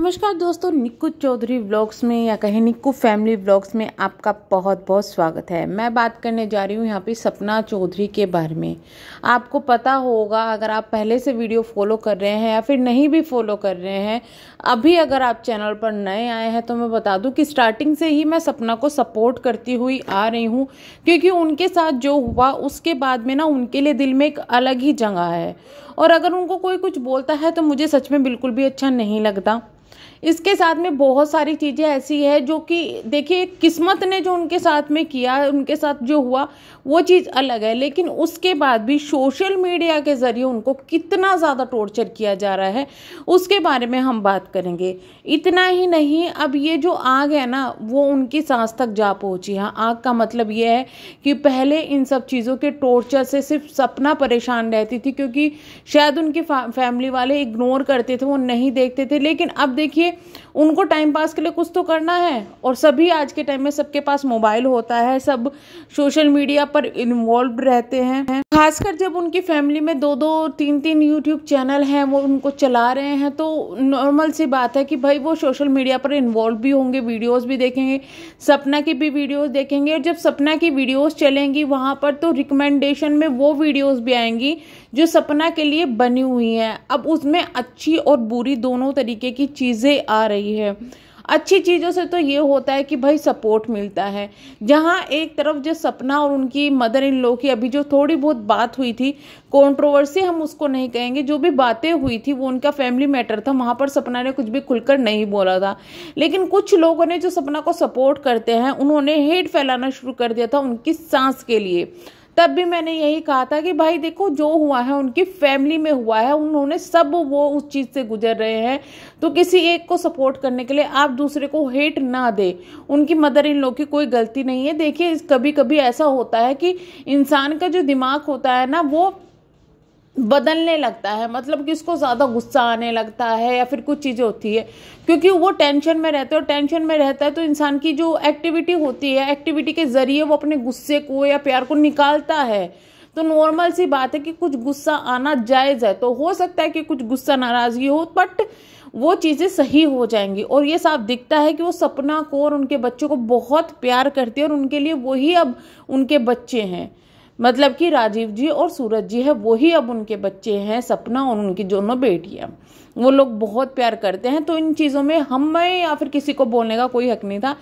नमस्कार दोस्तों निक्कू चौधरी व्लॉग्स में या कहें निक्कू फैमिली व्लॉग्स में आपका बहुत बहुत स्वागत है मैं बात करने जा रही हूँ यहाँ पे सपना चौधरी के बारे में आपको पता होगा अगर आप पहले से वीडियो फॉलो कर रहे हैं या फिर नहीं भी फॉलो कर रहे हैं अभी अगर आप चैनल पर नए आए हैं तो मैं बता दूँ कि स्टार्टिंग से ही मैं सपना को सपोर्ट करती हुई आ रही हूँ क्योंकि उनके साथ जो हुआ उसके बाद में ना उनके लिए दिल में एक अलग ही जगह है और अगर उनको कोई कुछ बोलता है तो मुझे सच में बिल्कुल भी अच्छा नहीं लगता इसके साथ में बहुत सारी चीज़ें ऐसी है जो कि देखिए किस्मत ने जो उनके साथ में किया उनके साथ जो हुआ वो चीज़ अलग है लेकिन उसके बाद भी सोशल मीडिया के ज़रिए उनको कितना ज़्यादा टॉर्चर किया जा रहा है उसके बारे में हम बात करेंगे इतना ही नहीं अब ये जो आग है ना वो उनकी सांस तक जा पहुँची है हाँ, आग का मतलब ये है कि पहले इन सब चीज़ों के टॉर्चर से सिर्फ सपना परेशान रहती थी क्योंकि शायद उनकी फैमिली वाले इग्नोर करते थे वो नहीं देखते थे लेकिन अब देखिए उनको टाइम पास के लिए कुछ तो करना है और सभी आज के टाइम में सबके पास मोबाइल होता है सब सोशल मीडिया पर इन्वॉल्व रहते हैं खासकर जब उनकी फैमिली में दो दो तीन तीन यूट्यूब चैनल हैं वो उनको चला रहे हैं तो नॉर्मल सी बात है कि भाई वो सोशल मीडिया पर इन्वॉल्व भी होंगे वीडियोज भी देखेंगे सपना की भी वीडियोज देखेंगे और जब सपना की वीडियोज चलेंगी वहाँ पर तो रिकमेंडेशन में वो वीडियोज भी आएंगी जो सपना के लिए बनी हुई हैं अब उसमें अच्छी और बुरी दोनों तरीके की चीज़ें आ रही है अच्छी चीज़ों से तो ये होता है कि भाई सपोर्ट मिलता है जहाँ एक तरफ जो सपना और उनकी मदर इन लॉ की अभी जो थोड़ी बहुत बात हुई थी कॉन्ट्रोवर्सी हम उसको नहीं कहेंगे जो भी बातें हुई थी वो उनका फैमिली मैटर था वहाँ पर सपना ने कुछ भी खुलकर नहीं बोला था लेकिन कुछ लोगों ने जो सपना को सपोर्ट करते हैं उन्होंने हेट फैलाना शुरू कर दिया था उनकी सांस के लिए तब भी मैंने यही कहा था कि भाई देखो जो हुआ है उनकी फैमिली में हुआ है उन्होंने सब वो उस चीज़ से गुजर रहे हैं तो किसी एक को सपोर्ट करने के लिए आप दूसरे को हेट ना दे उनकी मदर इन लोग की कोई गलती नहीं है देखिए कभी कभी ऐसा होता है कि इंसान का जो दिमाग होता है ना वो बदलने लगता है मतलब कि उसको ज़्यादा गुस्सा आने लगता है या फिर कुछ चीज़ें होती है क्योंकि वो टेंशन में रहते हैं और टेंशन में रहता है तो इंसान की जो एक्टिविटी होती है एक्टिविटी के ज़रिए वो अपने गुस्से को या प्यार को निकालता है तो नॉर्मल सी बात है कि कुछ गुस्सा आना जायज़ है तो हो सकता है कि कुछ गुस्सा नाराज़गी हो बट वो चीज़ें सही हो जाएंगी और ये साफ दिखता है कि वो सपना को और उनके बच्चों को बहुत प्यार करती है और उनके लिए वही अब उनके बच्चे हैं मतलब कि राजीव जी और सूरज जी है वो ही अब उनके बच्चे हैं सपना और उनकी दोनों बेटियाँ वो लोग बहुत प्यार करते हैं तो इन चीज़ों में हमें या फिर किसी को बोलने का कोई हक नहीं था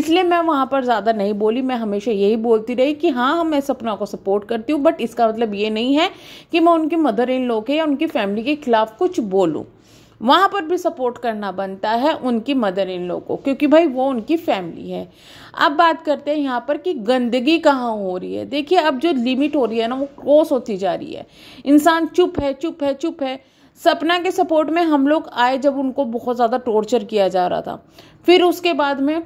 इसलिए मैं वहाँ पर ज़्यादा नहीं बोली मैं हमेशा यही बोलती रही कि हाँ हम मैं सपना को सपोर्ट करती हूँ बट इसका मतलब ये नहीं है कि मैं उनकी मदर इन लोग के या उनकी फैमिली के खिलाफ कुछ बोलूँ वहाँ पर भी सपोर्ट करना बनता है उनकी मदर इन लोग को क्योंकि भाई वो उनकी फैमिली है अब बात करते हैं यहाँ पर कि गंदगी कहाँ हो रही है देखिए अब जो लिमिट हो रही है ना वो क्रॉस होती जा रही है इंसान चुप है चुप है चुप है सपना के सपोर्ट में हम लोग आए जब उनको बहुत ज़्यादा टॉर्चर किया जा रहा था फिर उसके बाद में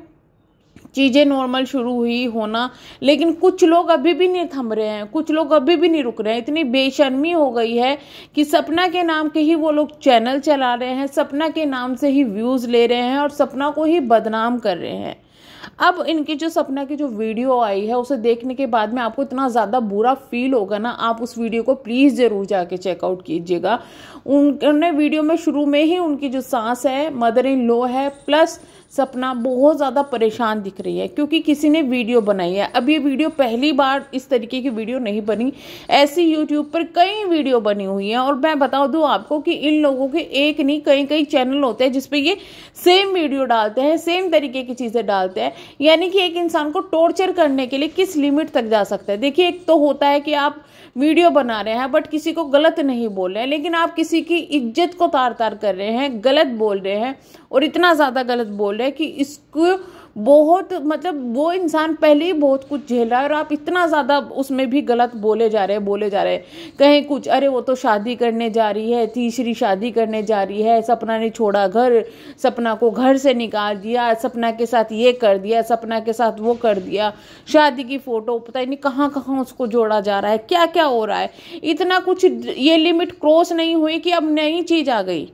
चीज़ें नॉर्मल शुरू हुई होना लेकिन कुछ लोग अभी भी नहीं थम रहे हैं कुछ लोग अभी भी नहीं रुक रहे हैं इतनी बेशर्मी हो गई है कि सपना के नाम के ही वो लोग चैनल चला रहे हैं सपना के नाम से ही व्यूज़ ले रहे हैं और सपना को ही बदनाम कर रहे हैं अब इनकी जो सपना की जो वीडियो आई है उसे देखने के बाद में आपको इतना ज़्यादा बुरा फील होगा ना आप उस वीडियो को प्लीज़ ज़रूर जाके चेकआउट कीजिएगा उनने वीडियो में शुरू में ही उनकी जो सांस है मदर इन लो है प्लस सपना बहुत ज़्यादा परेशान दिख रही है क्योंकि किसी ने वीडियो बनाई है अब ये वीडियो पहली बार इस तरीके की वीडियो नहीं बनी ऐसी यूट्यूब पर कई वीडियो बनी हुई हैं और मैं बता दूँ आपको कि इन लोगों के एक नहीं कई कई चैनल होते हैं जिसपे ये सेम वीडियो डालते हैं सेम तरीके की चीज़ें डालते हैं यानी कि एक इंसान को टॉर्चर करने के लिए किस लिमिट तक जा सकता है देखिए एक तो होता है कि आप वीडियो बना रहे हैं बट किसी को गलत नहीं बोल रहे हैं लेकिन आप किसी की इज्जत को तार तार कर रहे हैं गलत बोल रहे हैं और इतना ज़्यादा गलत बोल बोल रहे हैं कि इसको बहुत मतलब वो इंसान पहले ही बहुत कुछ रहा है और आप इतना ज़्यादा उसमें भी गलत बोले जा रहे हैं बोले जा रहे हैं कहीं कुछ अरे वो तो शादी करने जा रही है तीसरी शादी करने जा रही है सपना ने छोड़ा घर सपना को घर से निकाल दिया सपना के साथ ये कर दिया सपना के साथ वो कर दिया शादी की फ़ोटो पता ही नहीं कहाँ कहाँ उसको जोड़ा जा रहा है क्या क्या हो रहा है इतना कुछ ये लिमिट क्रॉस नहीं हुई कि अब नई चीज़ आ गई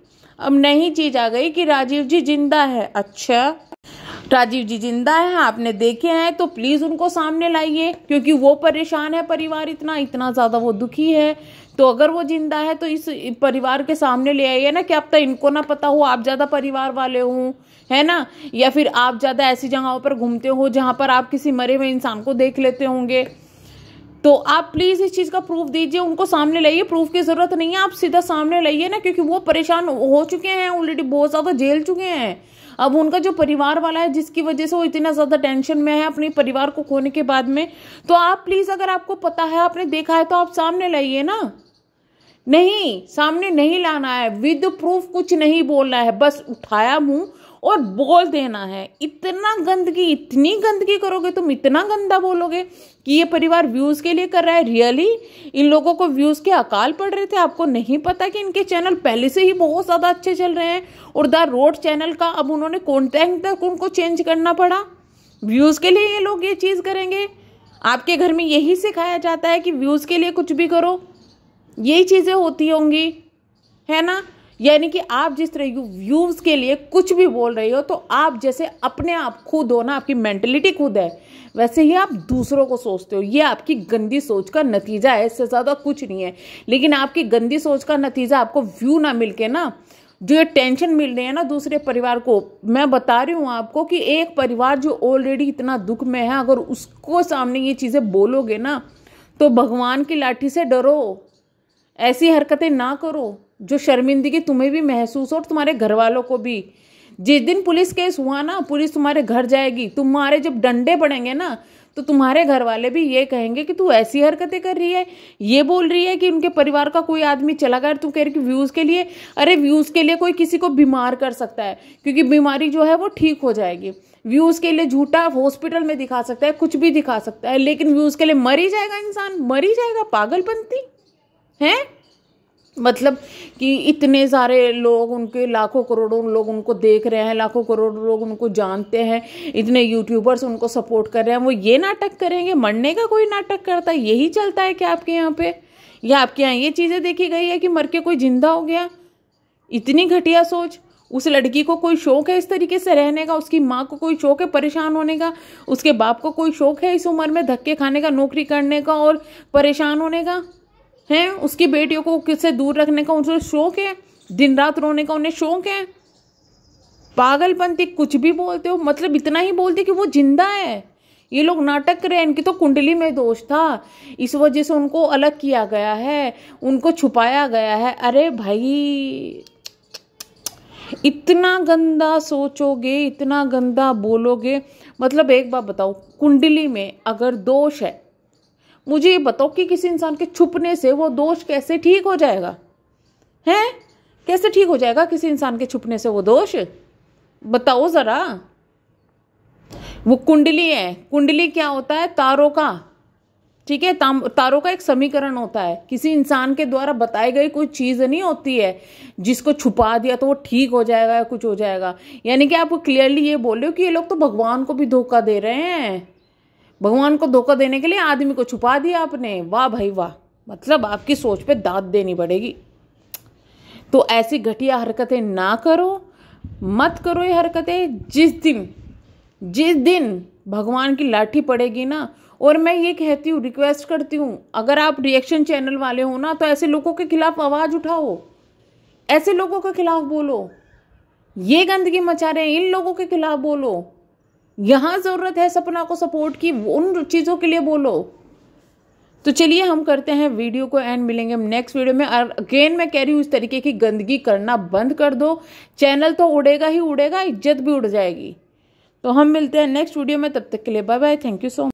अब नई चीज आ गई कि राजीव जी जिंदा है अच्छा राजीव जी जिंदा है आपने देखे हैं तो प्लीज उनको सामने लाइए क्योंकि वो परेशान है परिवार इतना इतना ज्यादा वो दुखी है तो अगर वो जिंदा है तो इस परिवार के सामने ले आइए ना कि अब तक तो इनको ना पता हो आप ज़्यादा परिवार वाले हों है ना या फिर आप ज़्यादा ऐसी जगहों पर घूमते हो जहां पर आप किसी मरे हुए इंसान को देख लेते होंगे तो आप प्लीज़ इस चीज़ का प्रूफ दीजिए उनको सामने लाइए प्रूफ की ज़रूरत नहीं है आप सीधा सामने लाइए ना क्योंकि वो परेशान हो चुके हैं ऑलरेडी बहुत ज़्यादा झेल चुके हैं अब उनका जो परिवार वाला है जिसकी वजह से वो इतना ज़्यादा टेंशन में है अपने परिवार को खोने के बाद में तो आप प्लीज़ अगर आपको पता है आपने देखा है तो आप सामने लाइए ना नहीं सामने नहीं लाना है विद प्रूफ कुछ नहीं बोलना है बस उठाया मुंह और बोल देना है इतना गंदगी इतनी गंदगी करोगे तुम इतना गंदा बोलोगे कि ये परिवार व्यूज़ के लिए कर रहा है रियली इन लोगों को व्यूज़ के अकाल पड़ रहे थे आपको नहीं पता कि इनके चैनल पहले से ही बहुत ज़्यादा अच्छे चल रहे हैं और द रोड चैनल का अब उन्होंने कॉन्टेंट तक उनको चेंज करना पड़ा व्यूज़ के लिए ये लोग ये चीज़ करेंगे आपके घर में यही सिखाया जाता है कि व्यूज़ के लिए कुछ भी करो यही चीज़ें होती होंगी है ना यानी कि आप जिस तरह व्यूज के लिए कुछ भी बोल रहे हो तो आप जैसे अपने आप खुद हो ना आपकी मेंटेलिटी खुद है वैसे ही आप दूसरों को सोचते हो ये आपकी गंदी सोच का नतीजा है इससे ज़्यादा कुछ नहीं है लेकिन आपकी गंदी सोच का नतीजा आपको व्यू ना मिल के ना जो ये टेंशन मिल रही है ना दूसरे परिवार को मैं बता रही हूँ आपको कि एक परिवार जो ऑलरेडी इतना दुख में है अगर उसको सामने ये चीज़ें बोलोगे ना तो भगवान की लाठी से डरो ऐसी हरकतें ना करो जो शर्मिंदगी तुम्हें भी महसूस हो और तुम्हारे घर वालों को भी जिस दिन पुलिस केस हुआ ना पुलिस तुम्हारे घर जाएगी तुम्हारे जब डंडे पड़ेंगे ना तो तुम्हारे घर वाले भी ये कहेंगे कि तू ऐसी हरकतें कर रही है ये बोल रही है कि उनके परिवार का कोई आदमी चला गया तू कह रही कि व्यूज़ के लिए अरे व्यूज़ के लिए कोई किसी को बीमार कर सकता है क्योंकि बीमारी जो है वो ठीक हो जाएगी व्यूज़ के लिए झूठा हॉस्पिटल में दिखा सकता है कुछ भी दिखा सकता है लेकिन व्यूज़ के लिए मर ही जाएगा इंसान मर ही जाएगा पागलपंथी हैं मतलब कि इतने सारे लोग उनके लाखों करोड़ों लोग उनको देख रहे हैं लाखों करोड़ों लोग उनको जानते हैं इतने यूट्यूबर्स उनको सपोर्ट कर रहे हैं वो ये नाटक करेंगे मरने का कोई नाटक करता है यही चलता है कि आपके यहाँ पे या आपके यहाँ ये चीज़ें देखी गई है कि मर के कोई जिंदा हो गया इतनी घटिया सोच उस लड़की को कोई शौक है इस तरीके से रहने का उसकी माँ को कोई शौक है परेशान होने का उसके बाप को कोई शौक है इस उम्र में धक्के खाने का नौकरी करने का और परेशान होने का हैं उसकी बेटियों को किससे दूर रखने का उनसे शौक है दिन रात रोने का उन्हें शौक है पागलपंथी कुछ भी बोलते हो मतलब इतना ही बोलते कि वो जिंदा है ये लोग नाटक कर रहे हैं इनकी तो कुंडली में दोष था इस वजह से उनको अलग किया गया है उनको छुपाया गया है अरे भाई इतना गंदा सोचोगे इतना गंदा बोलोगे मतलब एक बात बताओ कुंडली में अगर दोष है मुझे ये बताओ कि किसी इंसान के छुपने से वो दोष कैसे ठीक हो जाएगा हैं कैसे ठीक हो जाएगा किसी इंसान के छुपने से वो दोष बताओ ज़रा वो कुंडली है कुंडली क्या होता है तारों का ठीक है तारों का एक समीकरण होता है किसी इंसान के द्वारा बताई गई कोई चीज़ नहीं होती है जिसको छुपा दिया तो वो ठीक हो जाएगा या कुछ हो जाएगा यानी कि आप क्लियरली ये बोल रहे हो कि ये लोग तो भगवान को भी धोखा दे रहे हैं भगवान को धोखा देने के लिए आदमी को छुपा दिया आपने वाह भाई वाह मतलब आपकी सोच पे दाद देनी पड़ेगी तो ऐसी घटिया हरकतें ना करो मत करो ये हरकतें जिस दिन जिस दिन भगवान की लाठी पड़ेगी ना और मैं ये कहती हूँ रिक्वेस्ट करती हूँ अगर आप रिएक्शन चैनल वाले हो ना तो ऐसे लोगों के खिलाफ आवाज़ उठाओ ऐसे लोगों के खिलाफ बोलो ये गंदगी मचा रहे हैं इन लोगों के खिलाफ बोलो यहां ज़रूरत है सपना को सपोर्ट की उन चीज़ों के लिए बोलो तो चलिए हम करते हैं वीडियो को एंड मिलेंगे नेक्स्ट वीडियो में और अगेन मैं कह रही हूं इस तरीके की गंदगी करना बंद कर दो चैनल तो उड़ेगा ही उड़ेगा इज्जत भी उड़ जाएगी तो हम मिलते हैं नेक्स्ट वीडियो में तब तक के लिए bye bye thank you so much